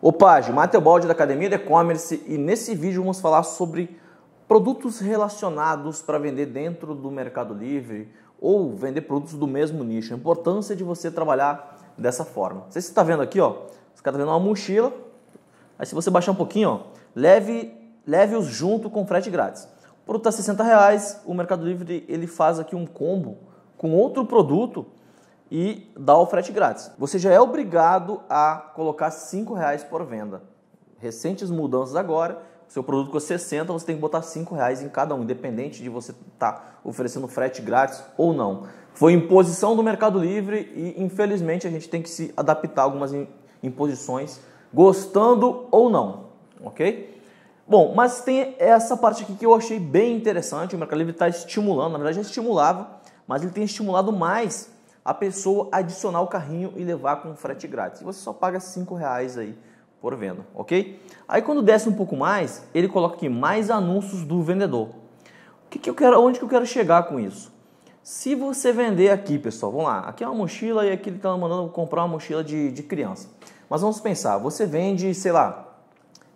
Opage, Matheus Balde da Academia de E-Commerce e nesse vídeo vamos falar sobre produtos relacionados para vender dentro do Mercado Livre ou vender produtos do mesmo nicho. A importância de você trabalhar dessa forma. Não sei se você está vendo aqui, ó, os caras tá vendo uma mochila. Aí se você baixar um pouquinho, ó, leve, leve-os junto com frete grátis. O produto está 60 reais, o Mercado Livre ele faz aqui um combo com outro produto e dá o frete grátis. Você já é obrigado a colocar R$ reais por venda. Recentes mudanças agora, seu produto custa 60, você tem que botar R$ reais em cada um, independente de você estar tá oferecendo frete grátis ou não. Foi imposição do Mercado Livre e infelizmente a gente tem que se adaptar a algumas imposições, gostando ou não, ok? Bom, mas tem essa parte aqui que eu achei bem interessante. O Mercado Livre está estimulando, na verdade já estimulava, mas ele tem estimulado mais a pessoa adicionar o carrinho e levar com frete grátis. E você só paga cinco reais aí por venda, ok? Aí quando desce um pouco mais, ele coloca aqui mais anúncios do vendedor. O que, que eu quero, onde que eu quero chegar com isso? Se você vender aqui, pessoal, vamos lá, aqui é uma mochila e aqui ele está mandando comprar uma mochila de, de criança. Mas vamos pensar, você vende, sei lá,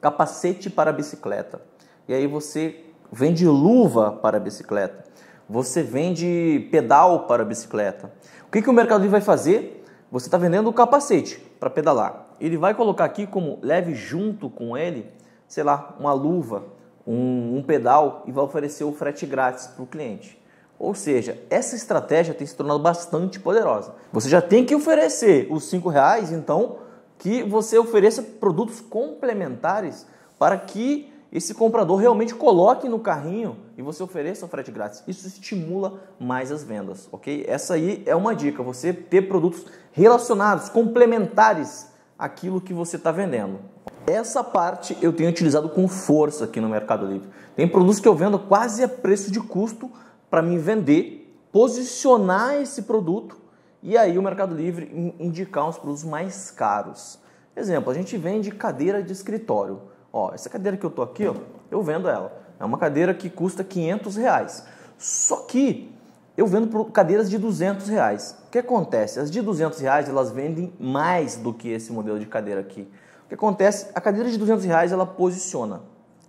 capacete para bicicleta. E aí você vende luva para bicicleta você vende pedal para bicicleta. O que, que o Mercado Livre vai fazer? Você está vendendo o capacete para pedalar. Ele vai colocar aqui como leve junto com ele, sei lá, uma luva, um, um pedal e vai oferecer o frete grátis para o cliente. Ou seja, essa estratégia tem se tornado bastante poderosa. Você já tem que oferecer os cinco reais, então, que você ofereça produtos complementares para que esse comprador realmente coloque no carrinho e você ofereça o frete grátis. Isso estimula mais as vendas, ok? Essa aí é uma dica, você ter produtos relacionados, complementares àquilo que você está vendendo. Essa parte eu tenho utilizado com força aqui no Mercado Livre. Tem produtos que eu vendo quase a preço de custo para me vender, posicionar esse produto e aí o Mercado Livre indicar uns produtos mais caros. Exemplo, a gente vende cadeira de escritório. Ó, essa cadeira que eu tô aqui, ó, eu vendo ela. É uma cadeira que custa 500 reais. Só que eu vendo cadeiras de 200 reais. O que acontece? As de 200 reais elas vendem mais do que esse modelo de cadeira aqui. O que acontece? A cadeira de 200 reais ela posiciona.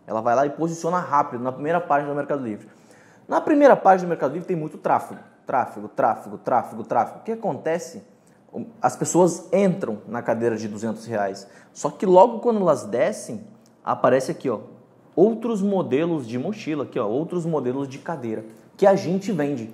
Ela vai lá e posiciona rápido na primeira página do Mercado Livre. Na primeira página do Mercado Livre tem muito tráfego, tráfego, tráfego, tráfego, tráfego. O que acontece? As pessoas entram na cadeira de 200 reais. Só que logo quando elas descem, aparece aqui, ó, outros modelos de mochila, aqui, ó, outros modelos de cadeira que a gente vende.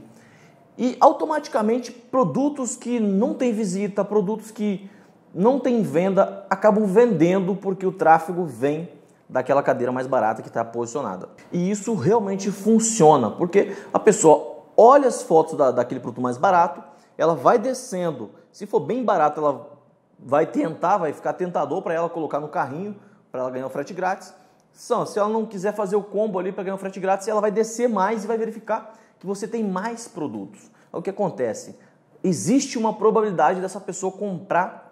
E automaticamente produtos que não tem visita, produtos que não tem venda, acabam vendendo porque o tráfego vem daquela cadeira mais barata que está posicionada. E isso realmente funciona, porque a pessoa olha as fotos da, daquele produto mais barato, ela vai descendo. Se for bem barato, ela vai tentar, vai ficar tentador para ela colocar no carrinho, para ela ganhar o frete grátis. São, se ela não quiser fazer o combo ali para ganhar o frete grátis, ela vai descer mais e vai verificar que você tem mais produtos. o que acontece. Existe uma probabilidade dessa pessoa comprar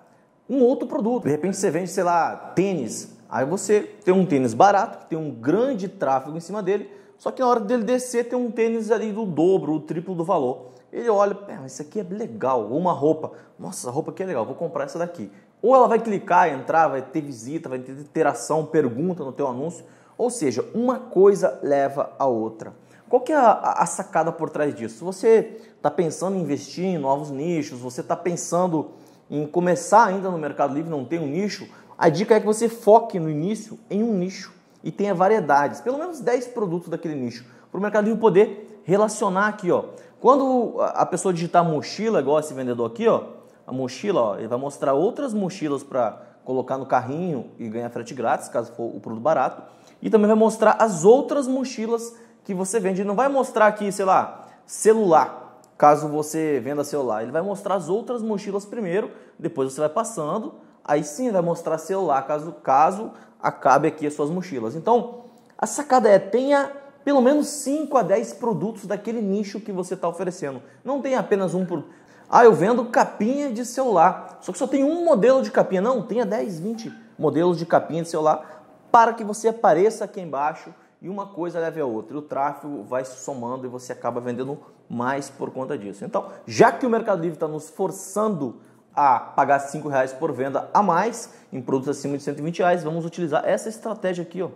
um outro produto. De repente você vende, sei lá, tênis. Aí você tem um tênis barato, que tem um grande tráfego em cima dele, só que na hora dele descer tem um tênis ali do dobro, o triplo do valor. Ele olha, é, isso aqui é legal, ou uma roupa. Nossa, essa roupa aqui é legal, vou comprar essa daqui. Ou ela vai clicar, entrar, vai ter visita, vai ter interação, pergunta no teu anúncio. Ou seja, uma coisa leva a outra. Qual que é a, a sacada por trás disso? Se você está pensando em investir em novos nichos, você está pensando em começar ainda no Mercado Livre, não tem um nicho, a dica é que você foque no início em um nicho e tenha variedades, pelo menos 10 produtos daquele nicho, para o Mercado Livre poder relacionar aqui. Ó. Quando a pessoa digitar mochila, igual esse vendedor aqui, ó, a mochila, ó, ele vai mostrar outras mochilas para colocar no carrinho e ganhar frete grátis, caso for o produto barato. E também vai mostrar as outras mochilas que você vende. Ele não vai mostrar aqui, sei lá, celular, caso você venda celular. Ele vai mostrar as outras mochilas primeiro, depois você vai passando. Aí sim vai mostrar celular, caso, caso acabe aqui as suas mochilas. Então, a sacada é tenha pelo menos 5 a 10 produtos daquele nicho que você está oferecendo. Não tem apenas um produto. Ah, eu vendo capinha de celular. Só que só tem um modelo de capinha. Não, tenha 10, 20 modelos de capinha de celular para que você apareça aqui embaixo e uma coisa leve a outra. E o tráfego vai somando e você acaba vendendo mais por conta disso. Então, já que o Mercado Livre está nos forçando a pagar R$ reais por venda a mais em produtos acima de R$ reais, vamos utilizar essa estratégia aqui, ó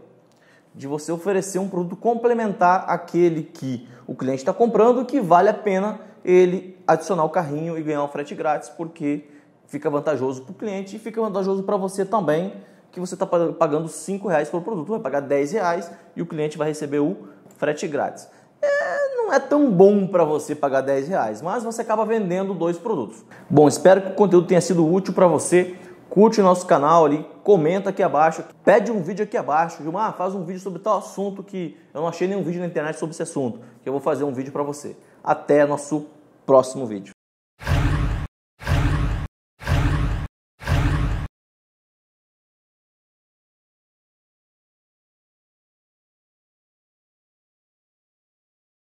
de você oferecer um produto complementar àquele que o cliente está comprando, que vale a pena ele adicionar o carrinho e ganhar o frete grátis, porque fica vantajoso para o cliente e fica vantajoso para você também, que você está pagando R$ reais pelo produto, vai pagar R$ reais e o cliente vai receber o frete grátis. É, não é tão bom para você pagar R$ reais, mas você acaba vendendo dois produtos. Bom, espero que o conteúdo tenha sido útil para você curte o nosso canal ali, comenta aqui abaixo, pede um vídeo aqui abaixo. Gilmar, faz um vídeo sobre tal assunto que eu não achei nenhum vídeo na internet sobre esse assunto, que eu vou fazer um vídeo para você. Até nosso próximo vídeo.